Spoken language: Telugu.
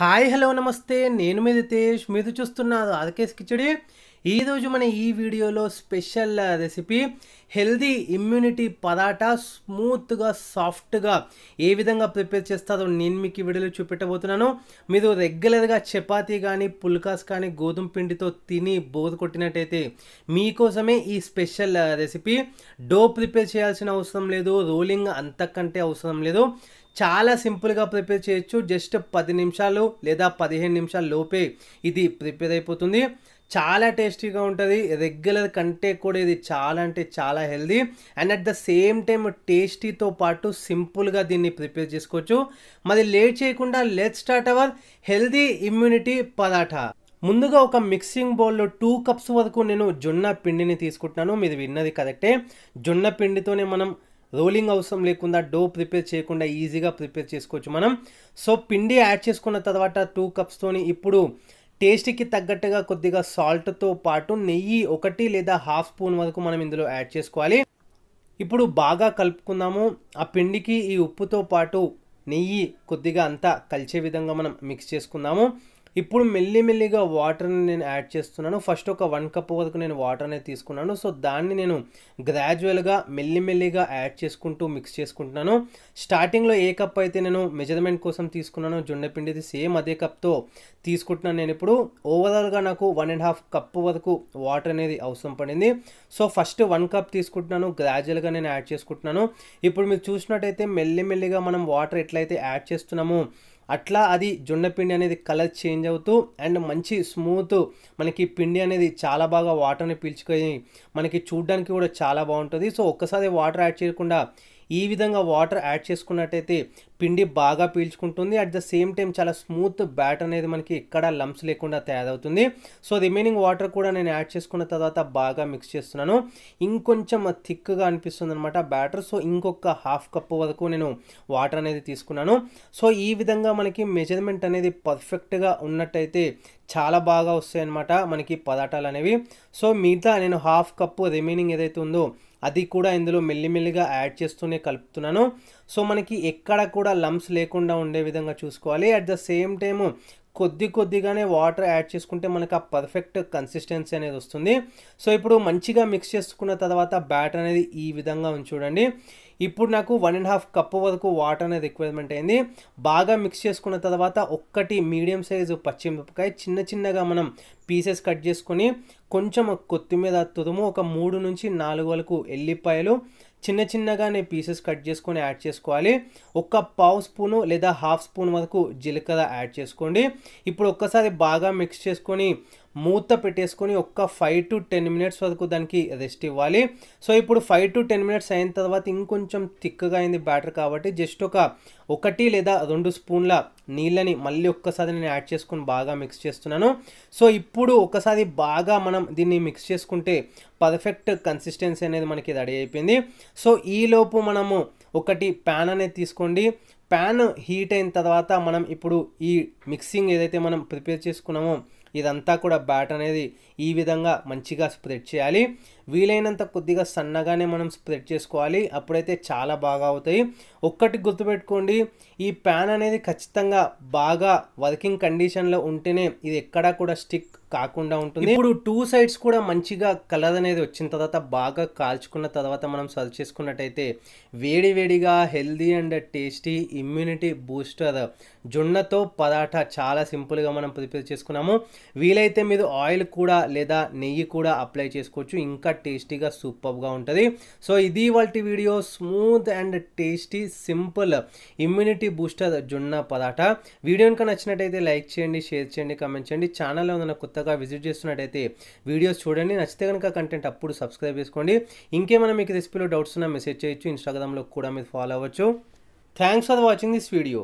హాయ్ హలో నమస్తే నేను మీ తేజ్ మీరు చూస్తున్నారు అదకేస్ కిచడి ఈరోజు మన ఈ వీడియోలో special recipe healthy immunity paratha స్మూత్గా సాఫ్ట్గా ఏ విధంగా ప్రిపేర్ చేస్తారో నేను మీకు వీడియోలో చూపెట్టబోతున్నాను మీరు రెగ్యులర్గా చపాతీ కానీ పుల్కాస్ కానీ గోధుమ పిండితో తిని బోర్ కొట్టినట్టయితే మీకోసమే ఈ స్పెషల్ రెసిపీ డో ప్రిపేర్ చేయాల్సిన అవసరం లేదు రోలింగ్ అంతకంటే అవసరం లేదు చాలా సింపుల్గా ప్రిపేర్ చేయొచ్చు జస్ట్ పది నిమిషాలు లేదా పదిహేను నిమిషాల లోపే ఇది ప్రిపేర్ అయిపోతుంది చాలా టేస్టీగా ఉంటుంది రెగ్యులర్ కంటే కూడా ఇది చాలా అంటే చాలా healthy and at the same time టేస్టీతో పాటు సింపుల్గా దీన్ని ప్రిపేర్ చేసుకోవచ్చు మరి లేట్ చేయకుండా let start our healthy immunity paratha ముందుగా ఒక మిక్సింగ్ బౌల్లో టూ కప్స్ వరకు నేను జొన్న పిండిని తీసుకుంటున్నాను మీరు విన్నది కరెక్టే జొన్న పిండితోనే మనం రోలింగ్ అవసరం లేకుండా డో ప్రిపేర్ చేయకుండా ఈజీగా ప్రిపేర్ చేసుకోవచ్చు మనం సో పిండి యాడ్ చేసుకున్న తర్వాత టూ కప్స్తోని ఇప్పుడు టేస్ట్కి తగ్గట్టుగా కొద్దిగా సాల్ట్తో పాటు నెయ్యి ఒకటి లేదా హాఫ్ స్పూన్ వరకు మనం ఇందులో యాడ్ చేసుకోవాలి ఇప్పుడు బాగా కలుపుకుందాము ఆ పిండికి ఈ ఉప్పుతో పాటు నెయ్యి కొద్దిగా అంతా కలిసే విధంగా మనం మిక్స్ చేసుకుందాము ఇప్పుడు మెల్లిమెల్లిగా వాటర్ని నేను యాడ్ చేస్తున్నాను ఫస్ట్ ఒక వన్ కప్ వరకు నేను వాటర్ అనేది తీసుకున్నాను సో దాన్ని నేను గ్రాడ్యువల్గా మెల్లిమెల్లిగా యాడ్ చేసుకుంటూ మిక్స్ చేసుకుంటున్నాను స్టార్టింగ్లో ఏ కప్ అయితే నేను మెజర్మెంట్ కోసం తీసుకున్నాను జొండపిండిది సేమ్ అదే కప్తో తీసుకుంటున్నాను నేను ఇప్పుడు ఓవరాల్గా నాకు వన్ అండ్ హాఫ్ కప్ వరకు వాటర్ అనేది అవసరం పడింది సో ఫస్ట్ వన్ కప్ తీసుకుంటున్నాను గ్రాడ్యువల్గా నేను యాడ్ చేసుకుంటున్నాను ఇప్పుడు మీరు చూసినట్టయితే మెల్లిమెల్లిగా మనం వాటర్ ఎట్లయితే యాడ్ చేస్తున్నామో అట్లా అది జొన్న పిండి అనేది కలర్ చేంజ్ అవుతూ అండ్ మంచి స్మూత్ మనకి పిండి అనేది చాలా బాగా వాటర్ని పీల్చుకొని మనకి చూడడానికి కూడా చాలా బాగుంటుంది సో ఒక్కసారి వాటర్ యాడ్ చేయకుండా ఈ విధంగా వాటర్ యాడ్ చేసుకున్నట్టయితే పిండి బాగా పీల్చుకుంటుంది అట్ ద సేమ్ టైం చాలా స్మూత్ బ్యాట్ అనేది మనకి ఎక్కడ లంప్స్ లేకుండా తయారవుతుంది సో రిమైనింగ్ వాటర్ కూడా నేను యాడ్ చేసుకున్న తర్వాత బాగా మిక్స్ చేస్తున్నాను ఇంకొంచెం థిక్గా అనిపిస్తుంది అనమాట బ్యాటర్ సో ఇంకొక హాఫ్ కప్ వరకు నేను వాటర్ అనేది తీసుకున్నాను సో ఈ విధంగా మనకి మెజర్మెంట్ అనేది పర్ఫెక్ట్గా ఉన్నట్టయితే చాలా బాగా వస్తాయి అనమాట మనకి పదార్థాలు అనేవి సో మిగతా నేను హాఫ్ కప్పు రిమైనింగ్ ఏదైతే ఉందో అది కూడా ఇందులో మెల్లిమెల్లిగా యాడ్ చేస్తూనే కలుపుతున్నాను సో మనకి ఎక్కడ కూడా లమ్స్ లేకుండా ఉండే విధంగా చూసుకోవాలి అట్ ద సేమ్ టైము కొద్ది కొద్దిగానే వాటర్ యాడ్ చేసుకుంటే మనకు ఆ పర్ఫెక్ట్ కన్సిస్టెన్సీ అనేది వస్తుంది సో ఇప్పుడు మంచిగా మిక్స్ చేసుకున్న తర్వాత బ్యాట్ అనేది ఈ విధంగా ఉంది చూడండి ఇప్పుడు నాకు వన్ అండ్ హాఫ్ కప్పు వరకు వాటర్ అనేది రిక్వైర్మెంట్ అయింది బాగా మిక్స్ చేసుకున్న తర్వాత ఒక్కటి మీడియం సైజు పచ్చిమిరపకాయ చిన్న చిన్నగా మనం పీసెస్ కట్ చేసుకొని కొంచెం కొత్తిమీర తురుము ఒక మూడు నుంచి నాలుగు వరకు ఎల్లిపాయలు చిన్న చిన్నగా నేను పీసెస్ కట్ చేసుకొని యాడ్ చేసుకోవాలి ఒక్క పావు స్పూను లేదా హాఫ్ స్పూన్ వరకు జీలకర్ర యాడ్ చేసుకోండి ఇప్పుడు ఒక్కసారి బాగా మిక్స్ చేసుకొని మూత పెట్టేసుకొని ఒక్క ఫైవ్ టు టెన్ మినిట్స్ వరకు దానికి రెస్ట్ ఇవ్వాలి సో ఇప్పుడు ఫైవ్ టు టెన్ మినిట్స్ అయిన తర్వాత ఇంకొంచెం థిక్గా అయింది బ్యాటర్ కాబట్టి జస్ట్ ఒక ఒకటి లేదా రెండు స్పూన్ల నీళ్ళని మళ్ళీ ఒక్కసారి నేను యాడ్ చేసుకుని బాగా మిక్స్ చేస్తున్నాను సో ఇప్పుడు ఒకసారి బాగా మనం దీన్ని మిక్స్ చేసుకుంటే పర్ఫెక్ట్ కన్సిస్టెన్సీ అనేది మనకి రెడీ అయిపోయింది సో ఈలోపు మనము ఒకటి ప్యాన్ అనేది తీసుకోండి ప్యాన్ హీట్ అయిన తర్వాత మనం ఇప్పుడు ఈ మిక్సింగ్ ఏదైతే మనం ప్రిపేర్ చేసుకున్నామో ఇదంతా కూడా బ్యాట్ అనేది ఈ విధంగా మంచిగా స్ప్రెడ్ చేయాలి వీలైనంత కొద్దిగా సన్నగానే మనం స్ప్రెడ్ చేసుకోవాలి అప్పుడైతే చాలా బాగా అవుతాయి ఒక్కటి గుర్తుపెట్టుకోండి ఈ ప్యాన్ అనేది ఖచ్చితంగా బాగా వర్కింగ్ కండిషన్లో ఉంటేనే ఇది ఎక్కడా కూడా స్టిక్ కాకుండా ఉంటుంది ఇప్పుడు టూ సైడ్స్ కూడా మంచిగా కలర్ అనేది వచ్చిన తర్వాత బాగా కాల్చుకున్న తర్వాత మనం సర్వ్ చేసుకున్నట్టయితే వేడి వేడిగా healthy and tasty immunity booster జొన్నతో పరాఠా చాలా సింపుల్గా మనం ప్రిపేర్ చేసుకున్నాము వీలైతే మీరు ఆయిల్ కూడా లేదా నెయ్యి కూడా అప్లై చేసుకోవచ్చు ఇంకా టేస్టీగా సూపర్గా ఉంటుంది సో ఇది వాటి video smooth and tasty simple immunity booster జొన్న పరాఠా వీడియోకి నచ్చినట్టయితే లైక్ చేయండి షేర్ చేయండి కమెంట్ చేయండి ఛానల్లో ఉన్న కొత్త కొత్తగా విజిట్ చేస్తున్నట్టయితే వీడియోస్ చూడండి నచ్చితే కనుక కంటెంట్ అప్పుడు సబ్స్క్రైబ్ చేసుకోండి ఇంకేమైనా మీకు రెసిపీలో డౌట్స్ ఉన్నా మెసేజ్ చేయొచ్చు ఇన్స్టాగ్రామ్లో కూడా మీరు ఫాలో అవ్వచ్చు thanks for watching this video